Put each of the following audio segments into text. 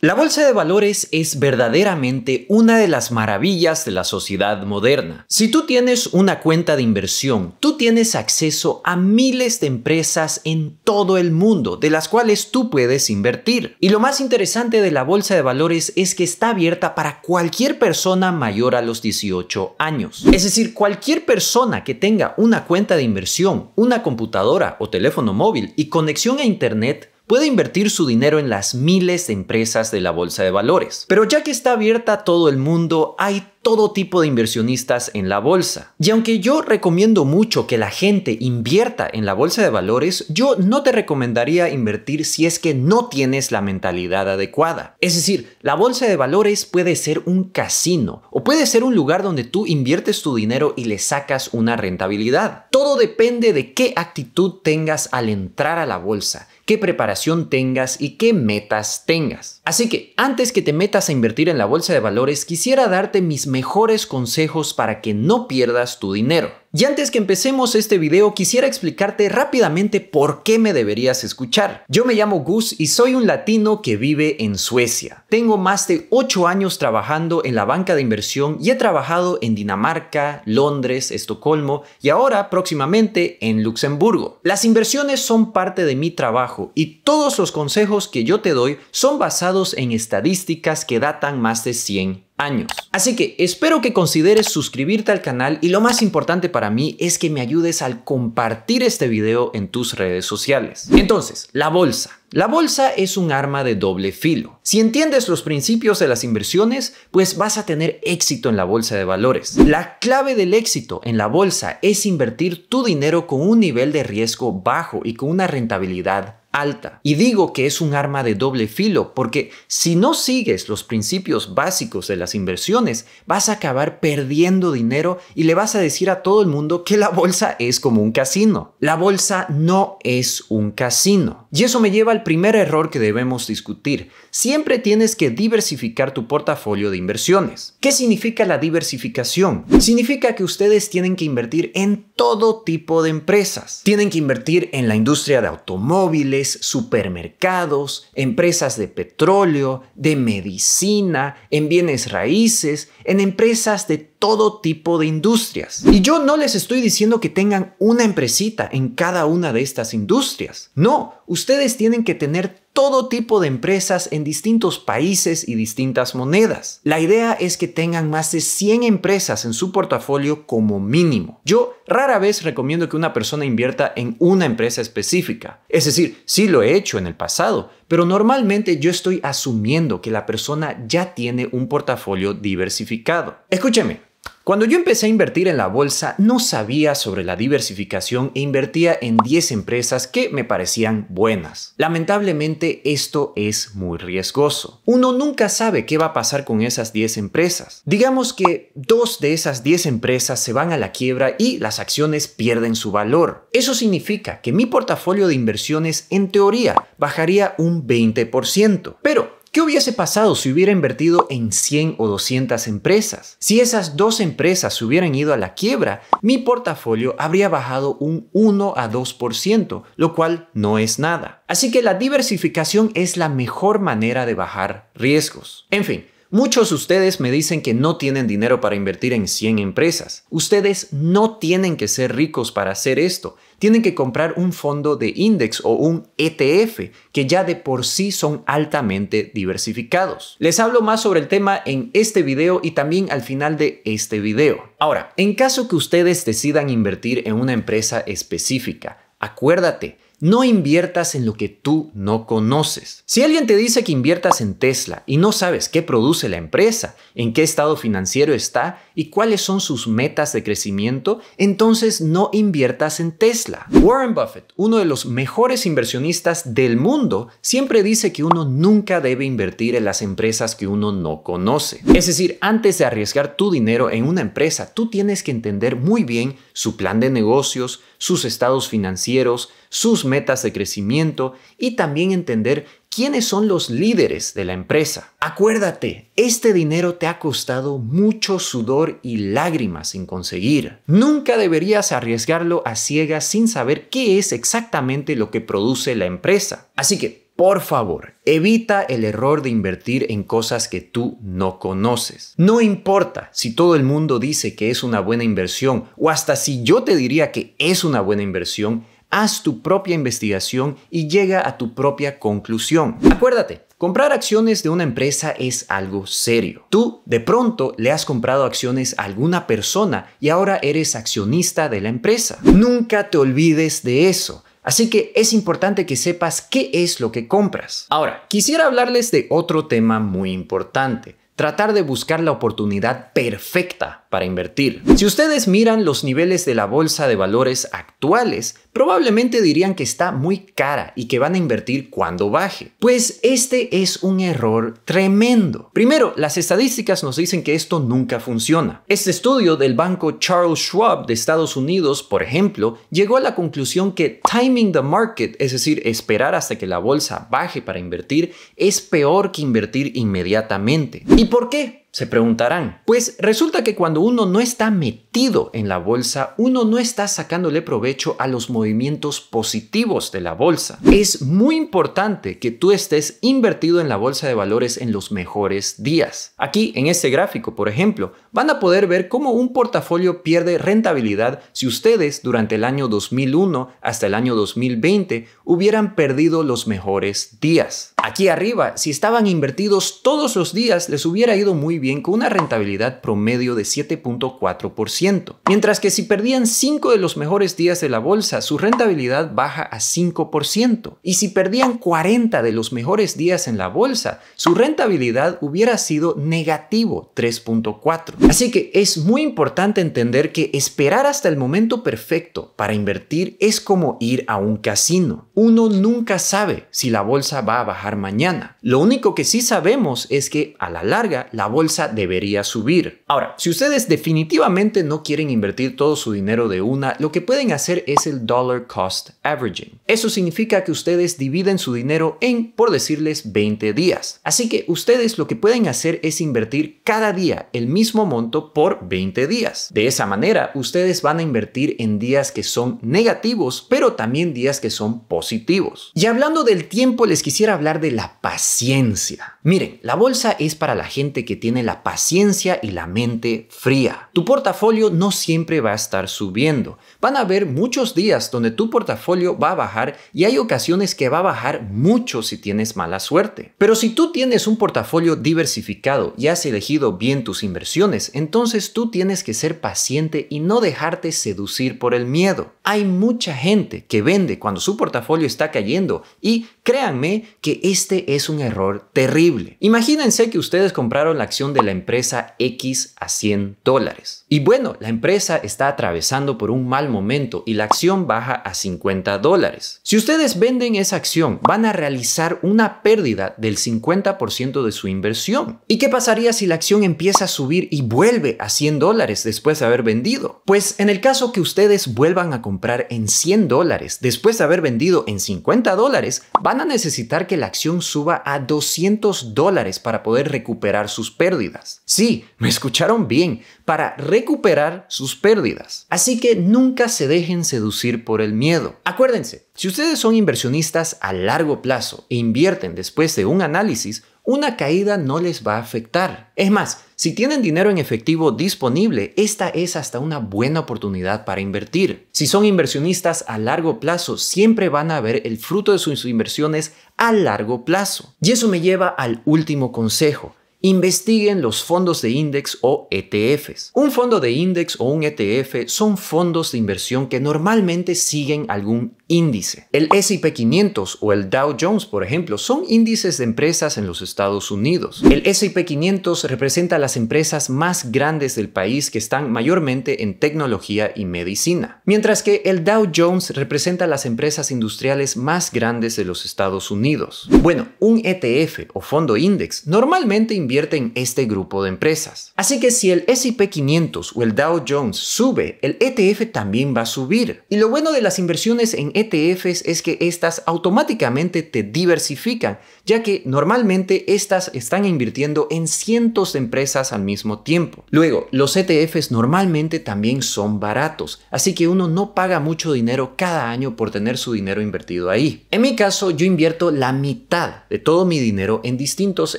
La bolsa de valores es verdaderamente una de las maravillas de la sociedad moderna. Si tú tienes una cuenta de inversión, tú tienes acceso a miles de empresas en todo el mundo, de las cuales tú puedes invertir. Y lo más interesante de la bolsa de valores es que está abierta para cualquier persona mayor a los 18 años. Es decir, cualquier persona que tenga una cuenta de inversión, una computadora o teléfono móvil y conexión a Internet puede invertir su dinero en las miles de empresas de la bolsa de valores. Pero ya que está abierta a todo el mundo, hay todo tipo de inversionistas en la bolsa. Y aunque yo recomiendo mucho que la gente invierta en la bolsa de valores, yo no te recomendaría invertir si es que no tienes la mentalidad adecuada. Es decir, la bolsa de valores puede ser un casino o puede ser un lugar donde tú inviertes tu dinero y le sacas una rentabilidad. Todo depende de qué actitud tengas al entrar a la bolsa qué preparación tengas y qué metas tengas. Así que antes que te metas a invertir en la bolsa de valores, quisiera darte mis mejores consejos para que no pierdas tu dinero. Y antes que empecemos este video, quisiera explicarte rápidamente por qué me deberías escuchar. Yo me llamo Gus y soy un latino que vive en Suecia. Tengo más de 8 años trabajando en la banca de inversión y he trabajado en Dinamarca, Londres, Estocolmo y ahora próximamente en Luxemburgo. Las inversiones son parte de mi trabajo y todos los consejos que yo te doy son basados en estadísticas que datan más de 100 años. Así que espero que consideres suscribirte al canal y lo más importante para mí es que me ayudes al compartir este video en tus redes sociales. Entonces, la bolsa. La bolsa es un arma de doble filo. Si entiendes los principios de las inversiones, pues vas a tener éxito en la bolsa de valores. La clave del éxito en la bolsa es invertir tu dinero con un nivel de riesgo bajo y con una rentabilidad alta. Y digo que es un arma de doble filo porque si no sigues los principios básicos de las inversiones, vas a acabar perdiendo dinero y le vas a decir a todo el mundo que la bolsa es como un casino. La bolsa no es un casino. Y eso me lleva al primer error que debemos discutir. Siempre tienes que diversificar tu portafolio de inversiones. ¿Qué significa la diversificación? Significa que ustedes tienen que invertir en todo tipo de empresas. Tienen que invertir en la industria de automóviles, supermercados, empresas de petróleo, de medicina, en bienes raíces, en empresas de todo tipo de industrias. Y yo no les estoy diciendo que tengan una empresita en cada una de estas industrias. No, ustedes tienen que tener todo tipo de empresas en distintos países y distintas monedas. La idea es que tengan más de 100 empresas en su portafolio como mínimo. Yo rara vez recomiendo que una persona invierta en una empresa específica. Es decir, sí lo he hecho en el pasado, pero normalmente yo estoy asumiendo que la persona ya tiene un portafolio diversificado. Escúcheme, cuando yo empecé a invertir en la bolsa, no sabía sobre la diversificación e invertía en 10 empresas que me parecían buenas. Lamentablemente, esto es muy riesgoso. Uno nunca sabe qué va a pasar con esas 10 empresas. Digamos que dos de esas 10 empresas se van a la quiebra y las acciones pierden su valor. Eso significa que mi portafolio de inversiones, en teoría, bajaría un 20%. Pero ¿Qué hubiese pasado si hubiera invertido en 100 o 200 empresas? Si esas dos empresas se hubieran ido a la quiebra, mi portafolio habría bajado un 1 a 2%, lo cual no es nada. Así que la diversificación es la mejor manera de bajar riesgos. En fin, Muchos de ustedes me dicen que no tienen dinero para invertir en 100 empresas. Ustedes no tienen que ser ricos para hacer esto. Tienen que comprar un fondo de índice o un ETF, que ya de por sí son altamente diversificados. Les hablo más sobre el tema en este video y también al final de este video. Ahora, en caso que ustedes decidan invertir en una empresa específica, acuérdate, no inviertas en lo que tú no conoces. Si alguien te dice que inviertas en Tesla y no sabes qué produce la empresa, en qué estado financiero está, y cuáles son sus metas de crecimiento, entonces no inviertas en Tesla. Warren Buffett, uno de los mejores inversionistas del mundo, siempre dice que uno nunca debe invertir en las empresas que uno no conoce. Es decir, antes de arriesgar tu dinero en una empresa, tú tienes que entender muy bien su plan de negocios, sus estados financieros, sus metas de crecimiento y también entender quiénes son los líderes de la empresa. Acuérdate, este dinero te ha costado mucho sudor y lágrimas sin conseguir. Nunca deberías arriesgarlo a ciegas sin saber qué es exactamente lo que produce la empresa. Así que, por favor, evita el error de invertir en cosas que tú no conoces. No importa si todo el mundo dice que es una buena inversión o hasta si yo te diría que es una buena inversión, Haz tu propia investigación y llega a tu propia conclusión. Acuérdate, Comprar acciones de una empresa es algo serio. Tú de pronto le has comprado acciones a alguna persona y ahora eres accionista de la empresa. Nunca te olvides de eso. Así que es importante que sepas qué es lo que compras. Ahora, quisiera hablarles de otro tema muy importante tratar de buscar la oportunidad perfecta para invertir. Si ustedes miran los niveles de la bolsa de valores actuales, probablemente dirían que está muy cara y que van a invertir cuando baje. Pues este es un error tremendo. Primero, las estadísticas nos dicen que esto nunca funciona. Este estudio del banco Charles Schwab de Estados Unidos, por ejemplo, llegó a la conclusión que timing the market, es decir, esperar hasta que la bolsa baje para invertir, es peor que invertir inmediatamente por qué? Se preguntarán. Pues resulta que cuando uno no está metido en la bolsa, uno no está sacándole provecho a los movimientos positivos de la bolsa. Es muy importante que tú estés invertido en la bolsa de valores en los mejores días. Aquí en este gráfico, por ejemplo, van a poder ver cómo un portafolio pierde rentabilidad si ustedes durante el año 2001 hasta el año 2020 hubieran perdido los mejores días. Aquí arriba, si estaban invertidos todos los días, les hubiera ido muy bien con una rentabilidad promedio de 7.4%. Mientras que si perdían 5 de los mejores días de la bolsa, su rentabilidad baja a 5%. Y si perdían 40 de los mejores días en la bolsa, su rentabilidad hubiera sido negativo 3.4. Así que es muy importante entender que esperar hasta el momento perfecto para invertir es como ir a un casino. Uno nunca sabe si la bolsa va a bajar mañana. Lo único que sí sabemos es que a la larga la bolsa debería subir. Ahora, si ustedes definitivamente no quieren invertir todo su dinero de una, lo que pueden hacer es el dollar cost averaging. Eso significa que ustedes dividen su dinero en, por decirles, 20 días. Así que ustedes lo que pueden hacer es invertir cada día el mismo monto por 20 días. De esa manera, ustedes van a invertir en días que son negativos, pero también días que son positivos. Y hablando del tiempo, les quisiera hablar de la paciencia. Miren, la bolsa es para la gente que tiene la paciencia y la mente fría. Tu portafolio no siempre va a estar subiendo. Van a haber muchos días donde tu portafolio va a bajar y hay ocasiones que va a bajar mucho si tienes mala suerte. Pero si tú tienes un portafolio diversificado y has elegido bien tus inversiones, entonces tú tienes que ser paciente y no dejarte seducir por el miedo. Hay mucha gente que vende cuando su portafolio está cayendo y créanme que este es un error terrible. Imagínense que ustedes compraron la acción de la empresa X a 100 dólares. Y bueno, la empresa está atravesando por un mal momento y la acción baja a 50 dólares. Si ustedes venden esa acción, van a realizar una pérdida del 50% de su inversión. ¿Y qué pasaría si la acción empieza a subir y vuelve a 100 dólares después de haber vendido? Pues en el caso que ustedes vuelvan a comprar en 100 dólares después de haber vendido en 50 dólares, van a necesitar que la acción suba a 200 dólares para poder recuperar sus pérdidas. Sí, me escucharon bien. Para recuperar sus pérdidas. Así que nunca se dejen seducir por el miedo. Acuérdense, si ustedes son inversionistas a largo plazo e invierten después de un análisis, una caída no les va a afectar. Es más, si tienen dinero en efectivo disponible, esta es hasta una buena oportunidad para invertir. Si son inversionistas a largo plazo, siempre van a ver el fruto de sus inversiones a largo plazo. Y eso me lleva al último consejo. Investiguen los fondos de índice o ETFs. Un fondo de índice o un ETF son fondos de inversión que normalmente siguen algún índice. El S&P 500 o el Dow Jones, por ejemplo, son índices de empresas en los Estados Unidos. El S&P 500 representa las empresas más grandes del país que están mayormente en tecnología y medicina, mientras que el Dow Jones representa las empresas industriales más grandes de los Estados Unidos. Bueno, un ETF o fondo index normalmente invierte en este grupo de empresas. Así que si el S&P 500 o el Dow Jones sube, el ETF también va a subir. Y lo bueno de las inversiones en ETFs es que estas automáticamente te diversifican, ya que normalmente estas están invirtiendo en cientos de empresas al mismo tiempo. Luego, los ETFs normalmente también son baratos, así que uno no paga mucho dinero cada año por tener su dinero invertido ahí. En mi caso, yo invierto la mitad de todo mi dinero en distintos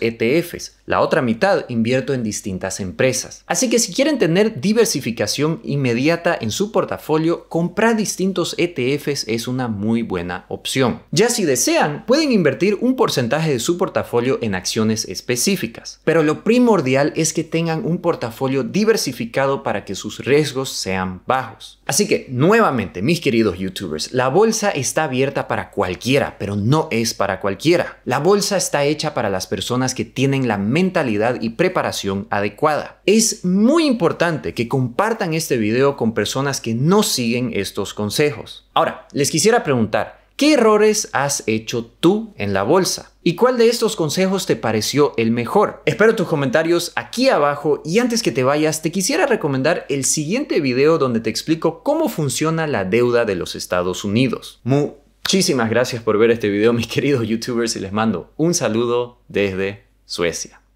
ETFs, la otra mitad invierto en distintas empresas. Así que si quieren tener diversificación inmediata en su portafolio, comprar distintos ETFs es una muy buena opción. Ya si desean, pueden invertir un porcentaje de su portafolio en acciones específicas, pero lo primordial es que tengan un portafolio diversificado para que sus riesgos sean bajos. Así que, nuevamente, mis queridos youtubers, la bolsa está abierta para cualquiera, pero no es para cualquiera. La bolsa está hecha para las personas que tienen la mentalidad y preparación adecuada. Es muy importante que compartan este video con personas que no siguen estos consejos. Ahora, les quisiera preguntar, ¿qué errores has hecho tú en la bolsa? ¿Y cuál de estos consejos te pareció el mejor? Espero tus comentarios aquí abajo y antes que te vayas te quisiera recomendar el siguiente video donde te explico cómo funciona la deuda de los Estados Unidos. Muchísimas gracias por ver este video mis queridos youtubers y les mando un saludo desde Suecia.